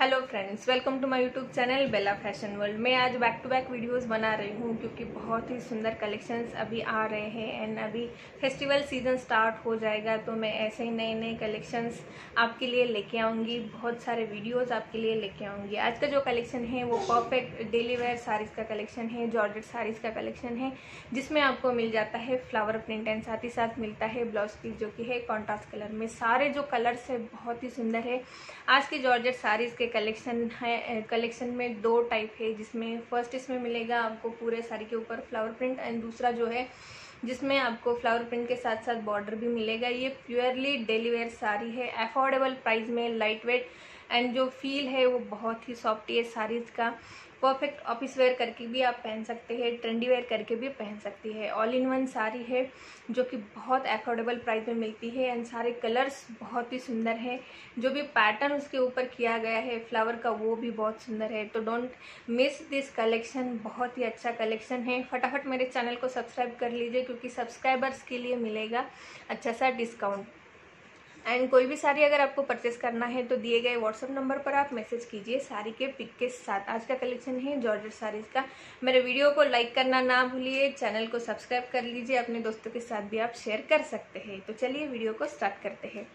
hello friends welcome to my YouTube channel Bela fashion world मैं आज back to back videos बना रही हूँ क्योंकि बहुत ही सुंदर कलेक्शंस अभी आ रहे हैं एंड अभी फेस्टिवल सीजन स्टार्ट हो जाएगा तो मैं ऐसे ही नए नए कलेक्शंस आपके लिए लेके आऊँगी बहुत सारे वीडियोस आपके लिए लेके आऊँगी आज का जो कलेक्शन है वो परफेक्ट डेली वेयर साड़ीज़ का कलेक्शन है जॉर्जेट साड़ीज़ का कलेक्शन है जिसमें आपको मिल जाता है फ्लावर प्रिंट एंड साथ ही साथ मिलता है ब्लाउज पीस जो कि है कॉन्ट्रास्ट कलर में सारे जो कलर्स है बहुत ही सुंदर है आज की जॉर्जेट साड़ीज़ के के कलेक्शन है कलेक्शन में दो टाइप है जिसमें फर्स्ट इसमें मिलेगा आपको पूरे साड़ी के ऊपर फ्लावर प्रिंट एंड दूसरा जो है जिसमें आपको फ्लावर प्रिंट के साथ साथ बॉर्डर भी मिलेगा ये प्योरली डेलीवेयर साड़ी है अफोर्डेबल प्राइस में लाइट वेट एंड जो फील है वो बहुत ही सॉफ्ट है साड़ीज़ का परफेक्ट ऑफिस वेयर करके भी आप पहन सकते हैं ट्रेंडी वेयर करके भी पहन सकती है ऑल इन वन साड़ी है जो कि बहुत अफोर्डेबल प्राइस में मिलती है एंड सारे कलर्स बहुत ही सुंदर है जो भी पैटर्न उसके ऊपर किया गया है फ्लावर का वो भी बहुत सुंदर है तो डोंट मिस दिस कलेक्शन बहुत ही अच्छा कलेक्शन है फटाफट मेरे चैनल को सब्सक्राइब कर लीजिए क्योंकि सब्सक्राइबर्स के लिए मिलेगा अच्छा सा डिस्काउंट एंड कोई भी साड़ी अगर आपको परचेस करना है तो दिए गए व्हाट्सअप नंबर पर आप मैसेज कीजिए साड़ी के पिक के साथ आज का कलेक्शन है जॉर्जर साड़ीज़ का मेरे वीडियो को लाइक करना ना भूलिए चैनल को सब्सक्राइब कर लीजिए अपने दोस्तों के साथ भी आप शेयर कर सकते हैं तो चलिए वीडियो को स्टार्ट करते हैं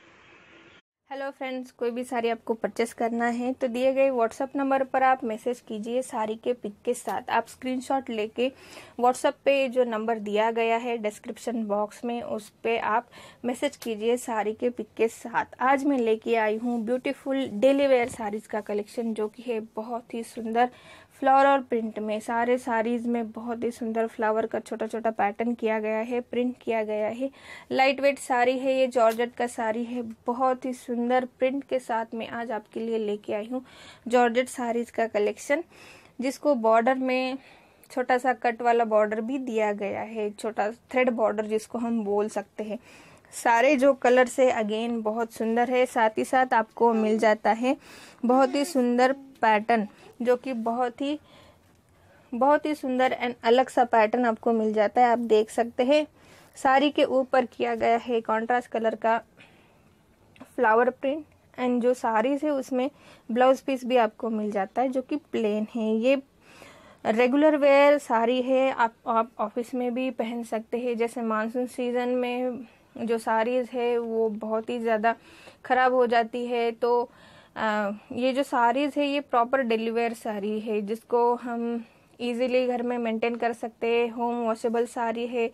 हेलो फ्रेंड्स कोई भी साड़ी आपको परचेस करना है तो दिए गए व्हाट्सअप नंबर पर आप मैसेज कीजिए साड़ी के पिक के साथ आप स्क्रीनशॉट लेके व्हाट्सअप पे जो नंबर दिया गया है डिस्क्रिप्शन बॉक्स में उस पर आप मैसेज कीजिए साड़ी के पिक के साथ आज मैं लेके आई हूँ ब्यूटीफुल डेली वेयर साड़ीज़ का कलेक्शन जो कि है बहुत ही सुंदर और प्रिंट में सारे साड़ीज़ में बहुत ही सुंदर फ्लावर का छोटा छोटा पैटर्न किया गया है प्रिंट किया गया है लाइट वेट साड़ी है ये जॉर्जेट का साड़ी है बहुत ही सुंदर प्रिंट के साथ में आज आपके लिए लेके आई हूँ जॉर्जेट साड़ीज़ का कलेक्शन जिसको बॉर्डर में छोटा सा कट वाला बॉर्डर भी दिया गया है छोटा थ्रेड बॉर्डर जिसको हम बोल सकते हैं सारे जो कलर्स है अगेन बहुत सुंदर है साथ ही साथ आपको मिल जाता है बहुत ही सुंदर पैटर्न जो कि बहुत ही बहुत ही सुंदर एंड अलग सा पैटर्न आपको मिल जाता है आप देख सकते हैं साड़ी के ऊपर किया गया है कॉन्ट्रास्ट कलर का फ्लावर प्रिंट एंड जो साड़ीज है उसमें ब्लाउज पीस भी आपको मिल जाता है जो कि प्लेन है ये रेगुलर वेयर साड़ी है आप आप ऑफिस में भी पहन सकते हैं जैसे मानसून सीज़न में जो साड़ीज़ है वो बहुत ही ज़्यादा ख़राब हो जाती है तो ये जो साड़ीज़ है ये प्रॉपर डिलीवर साड़ी है जिसको हम इजीली घर में मेंटेन कर सकते हैं होम वॉशेबल साड़ी है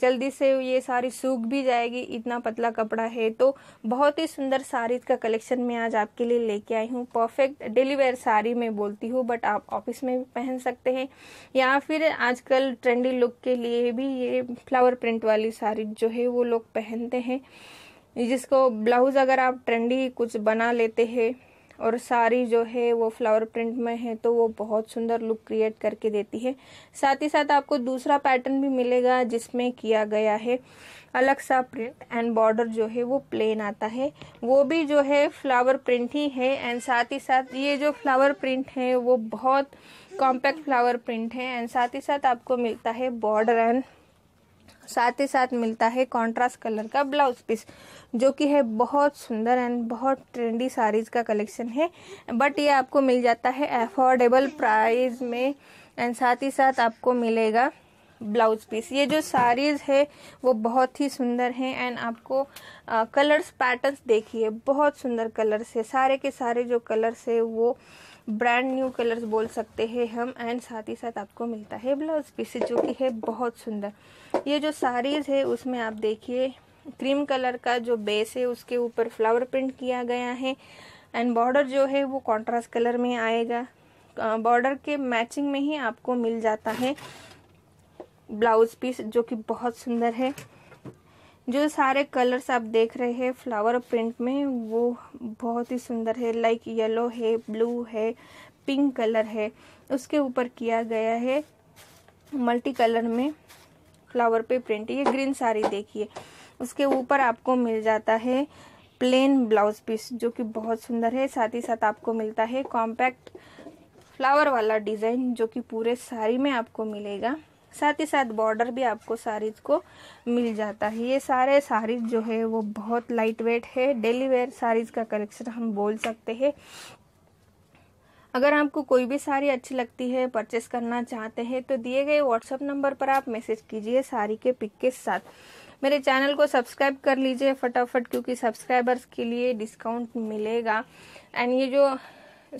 जल्दी से ये साड़ी सूख भी जाएगी इतना पतला कपड़ा है तो बहुत ही सुंदर साड़ीज का कलेक्शन मैं आज आपके लिए लेके आई हूँ परफेक्ट डिलीवर साड़ी मैं बोलती हूँ बट आप ऑफिस में भी पहन सकते हैं या फिर आजकल ट्रेंडी लुक के लिए भी ये फ्लावर प्रिंट वाली साड़ी जो है वो लोग पहनते हैं जिसको ब्लाउज अगर आप ट्रेंडी कुछ बना लेते हैं और साड़ी जो है वो फ्लावर प्रिंट में है तो वो बहुत सुंदर लुक क्रिएट करके देती है साथ ही साथ आपको दूसरा पैटर्न भी मिलेगा जिसमें किया गया है अलग सा प्रिंट एंड बॉर्डर जो है वो प्लेन आता है वो भी जो है फ्लावर प्रिंट ही है एंड साथ ही साथ ये जो फ्लावर प्रिंट है वो बहुत कॉम्पैक्ट फ्लावर प्रिंट है एंड साथ ही साथ आपको मिलता है बॉर्डर एंड साथ ही साथ मिलता है कॉन्ट्रास्ट कलर का ब्लाउज पीस जो कि है बहुत सुंदर एंड बहुत ट्रेंडी साड़ीज़ का कलेक्शन है बट ये आपको मिल जाता है अफोर्डेबल प्राइस में एंड साथ ही साथ आपको मिलेगा ब्लाउज पीस ये जो साड़ीज़ है वो बहुत ही सुंदर हैं एंड आपको कलर्स पैटर्न्स देखिए बहुत सुंदर कलर्स है सारे के सारे जो कलर्स है वो ब्रांड न्यू कलर्स बोल सकते हैं हम एंड साथ ही साथ आपको मिलता है ब्लाउज पीस जो कि है बहुत सुंदर ये जो साड़ीज़ है उसमें आप देखिए क्रीम कलर का जो बेस है उसके ऊपर फ्लावर प्रिंट किया गया है एंड बॉर्डर जो है वो कॉन्ट्रास्ट कलर में आएगा बॉर्डर के मैचिंग में ही आपको मिल जाता है ब्लाउज पीस जो कि बहुत सुंदर है जो सारे कलर्स आप देख रहे हैं फ्लावर प्रिंट में वो बहुत ही सुंदर है लाइक येलो है ब्लू है पिंक कलर है उसके ऊपर किया गया है मल्टी कलर में फ्लावर पे प्रिंट ये ग्रीन साड़ी देखिए उसके ऊपर आपको मिल जाता है प्लेन ब्लाउज पीस जो कि बहुत सुंदर है साथ ही साथ आपको मिलता है कॉम्पैक्ट फ्लावर वाला डिज़ाइन जो कि पूरे साड़ी में आपको मिलेगा साथ ही साथ बॉर्डर भी आपको साड़ीज को मिल जाता है ये सारे साड़ीज जो है वो बहुत लाइट वेट है डेली वेयर साड़ीज का कलेक्शन हम बोल सकते हैं अगर आपको कोई भी साड़ी अच्छी लगती है परचेस करना चाहते हैं तो दिए गए व्हाट्सअप नंबर पर आप मैसेज कीजिए साड़ी के पिक के साथ मेरे चैनल को सब्सक्राइब कर लीजिए फटाफट क्योंकि सब्सक्राइबर्स के लिए डिस्काउंट मिलेगा एंड ये जो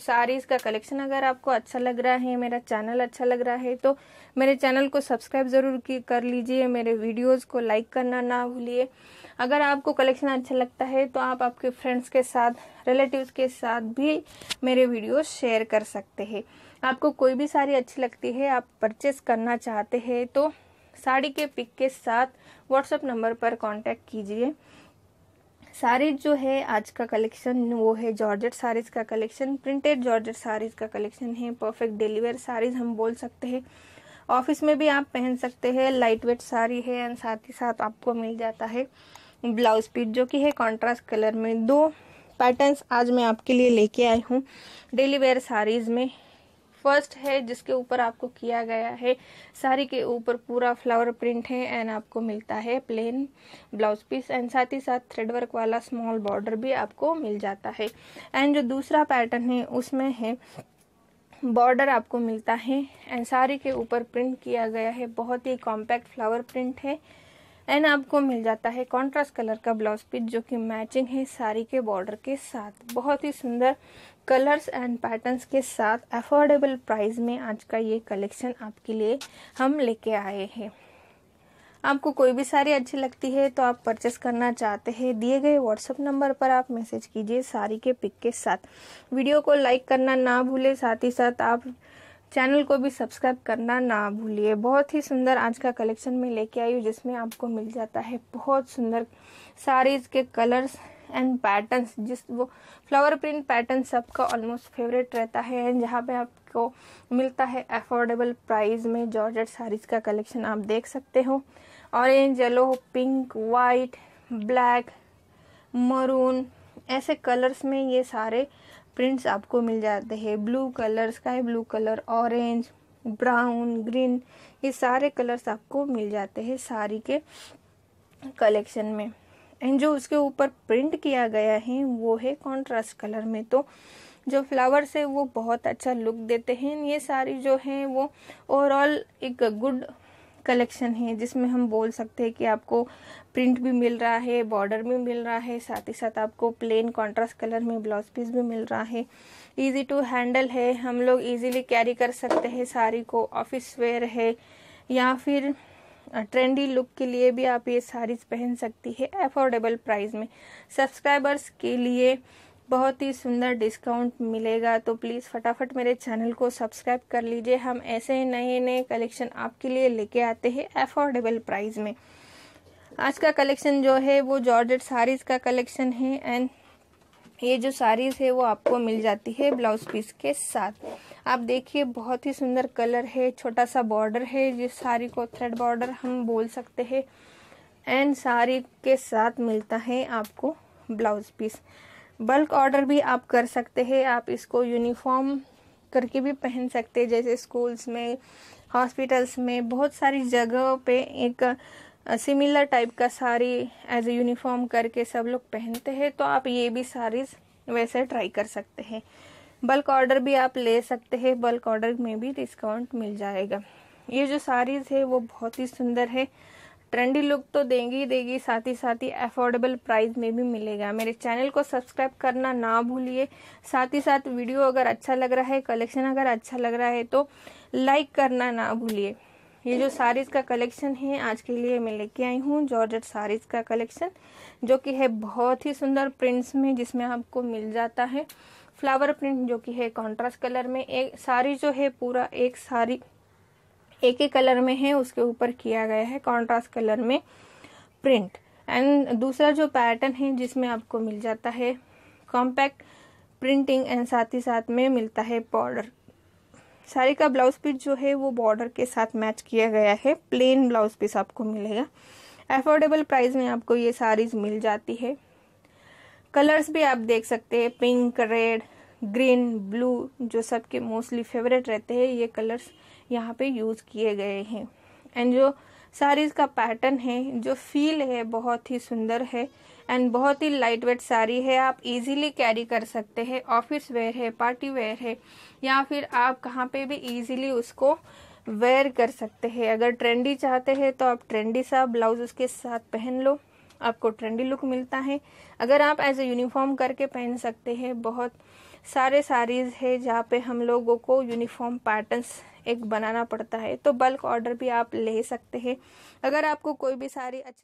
साड़ीज़ का कलेक्शन अगर आपको अच्छा लग रहा है मेरा चैनल अच्छा लग रहा है तो मेरे चैनल को सब्सक्राइब ज़रूर कर लीजिए मेरे वीडियोस को लाइक करना ना भूलिए अगर आपको कलेक्शन अच्छा लगता है तो आप आपके फ्रेंड्स के साथ रिलेटिव्स के साथ भी मेरे वीडियो शेयर कर सकते हैं आपको कोई भी साड़ी अच्छी लगती है आप परचेस करना चाहते हैं तो साड़ी के पिक के साथ व्हाट्सएप नंबर पर कांटेक्ट कीजिए साड़ीज जो है आज का कलेक्शन वो है जॉर्जेट साड़ीज का कलेक्शन प्रिंटेड जॉर्जेट साड़ीज का कलेक्शन है परफेक्ट डिलीवर साड़ीज हम बोल सकते हैं ऑफिस में भी आप पहन सकते हैं लाइट वेट साड़ी है एंड साथ ही साथ आपको मिल जाता है ब्लाउज पीट जो कि है कॉन्ट्रास्ट कलर में दो पैटर्न्स आज मैं आपके लिए लेके आई हूँ डेली वेयर साड़ीज़ में फर्स्ट है जिसके ऊपर आपको किया गया है साड़ी के ऊपर पूरा फ्लावर प्रिंट है एंड आपको मिलता है प्लेन ब्लाउज पीस एंड साथ ही साथ थ्रेड वर्क वाला स्मॉल बॉर्डर भी आपको मिल जाता है एंड जो दूसरा पैटर्न है उसमें है बॉर्डर आपको मिलता है एंड साड़ी के ऊपर प्रिंट किया गया है बहुत ही कॉम्पैक्ट फ्लावर प्रिंट है एंड आपको मिल जाता है कॉन्ट्रास्ट कलर का ब्लाउज पीस जो कि मैचिंग है साड़ी के बॉर्डर के साथ बहुत ही सुंदर कलर्स एंड पैटर्न्स के साथ अफोर्डेबल प्राइस में आज का ये कलेक्शन आपके लिए हम लेके आए हैं आपको कोई भी साड़ी अच्छी लगती है तो आप परचेस करना चाहते हैं दिए गए व्हाट्सअप नंबर पर आप मैसेज कीजिए साड़ी के पिक के साथ वीडियो को लाइक करना ना भूले साथ ही साथ आप चैनल को भी सब्सक्राइब करना ना भूलिए बहुत ही सुंदर आज का कलेक्शन में लेके आई हूँ जिसमें आपको मिल जाता है बहुत सुंदर साड़ीज के कलर्स एंड पैटर्न्स जिस वो फ्लावर प्रिंट पैटर्न सबका ऑलमोस्ट फेवरेट रहता है एंड जहाँ पे आपको मिलता है अफोर्डेबल प्राइस में जॉर्जेट साड़ीज का कलेक्शन आप देख सकते हो orange yellow pink white black maroon ऐसे कलर्स में ये सारे प्रिंट्स आपको मिल जाते हैं blue colour sky blue colour orange brown green ये सारे कलर्स आपको मिल जाते हैं साड़ी के कलेक्शन में एंड जो उसके ऊपर प्रिंट किया गया है वो है कॉन्ट्रास्ट कलर में तो जो फ्लावर्स है वो बहुत अच्छा लुक देते हैं ये साड़ी जो है वो ओवरऑल एक गुड कलेक्शन है जिसमें हम बोल सकते हैं कि आपको प्रिंट भी मिल रहा है बॉर्डर भी मिल रहा है साथ ही साथ आपको प्लेन कॉन्ट्रास्ट कलर में ब्लाउज पीस भी मिल रहा है ईजी टू हैंडल है हम लोग ईजीली कैरी कर सकते हैं साड़ी को ऑफिस वेयर है या फिर ट्रेंडी लुक के लिए भी आप ये साड़ीज पहन सकती है अफोर्डेबल प्राइस में सब्सक्राइबर्स के लिए बहुत ही सुंदर डिस्काउंट मिलेगा तो प्लीज़ फटाफट मेरे चैनल को सब्सक्राइब कर लीजिए हम ऐसे नए नए कलेक्शन आपके लिए लेके आते हैं अफोर्डेबल प्राइस में आज का कलेक्शन जो है वो जॉर्जेट साड़ीज़ का कलेक्शन है एंड ये जो साड़ीज़ है वो आपको मिल जाती है ब्लाउज पीस के साथ आप देखिए बहुत ही सुंदर कलर है छोटा सा बॉर्डर है जिस साड़ी को थ्रेड बॉर्डर हम बोल सकते हैं एंड साड़ी के साथ मिलता है आपको ब्लाउज पीस बल्क ऑर्डर भी आप कर सकते हैं आप इसको यूनिफॉर्म करके भी पहन सकते हैं जैसे स्कूल्स में हॉस्पिटल्स में बहुत सारी जगहों पे एक सिमिलर टाइप का साड़ी एज ए यूनिफॉर्म करके सब लोग पहनते हैं तो आप ये भी साड़ीज वैसे ट्राई कर सकते हैं बल्क ऑर्डर भी आप ले सकते हैं बल्क ऑर्डर में भी डिस्काउंट मिल जाएगा ये जो साड़ीज़ है वो बहुत ही सुंदर है ट्रेंडी लुक तो देंगी ही देगी साथ ही साथ ही अफोर्डेबल प्राइस में भी मिलेगा मेरे चैनल को सब्सक्राइब करना ना भूलिए साथ ही साथ वीडियो अगर अच्छा लग रहा है कलेक्शन अगर अच्छा लग रहा है तो लाइक करना ना भूलिए ये जो साड़ीज़ का कलेक्शन है आज के लिए मैं लेके आई हूँ जॉर्जेट साड़ीज़ का कलेक्शन जो कि है बहुत ही सुंदर प्रिंट्स में जिसमें आपको मिल जाता है फ्लावर प्रिंट जो कि है कॉन्ट्रास्ट कलर में एक साड़ी जो है पूरा एक साड़ी एक ही कलर में है उसके ऊपर किया गया है कॉन्ट्रास्ट कलर में प्रिंट एंड दूसरा जो पैटर्न है जिसमें आपको मिल जाता है कॉम्पैक्ट प्रिंटिंग एंड साथ ही साथ में मिलता है बॉर्डर साड़ी का ब्लाउज पीस जो है वो बॉर्डर के साथ मैच किया गया है प्लेन ब्लाउज पीस आपको मिलेगा एफोर्डेबल प्राइस में आपको ये साड़ीज मिल जाती है कलर्स भी आप देख सकते हैं पिंक रेड ग्रीन ब्लू जो सबके मोस्टली फेवरेट रहते हैं ये कलर्स यहाँ पे यूज़ किए गए हैं एंड जो साड़ीज़ का पैटर्न है जो फील है बहुत ही सुंदर है एंड बहुत ही लाइट वेट साड़ी है आप इजीली कैरी कर सकते हैं ऑफिस वेयर है पार्टी वेयर है या फिर आप कहाँ पे भी इजीली उसको वेयर कर सकते हैं अगर ट्रेंडी चाहते हैं तो आप ट्रेंडी सा ब्लाउज उसके साथ पहन लो आपको ट्रेंडी लुक मिलता है अगर आप एज ए यूनिफॉर्म करके पहन सकते हैं बहुत सारे साड़ीज़ है जहाँ पे हम लोगों को यूनिफॉर्म पैटर्न्स एक बनाना पड़ता है तो बल्क ऑर्डर भी आप ले सकते हैं अगर आपको कोई भी साड़ी अच्छी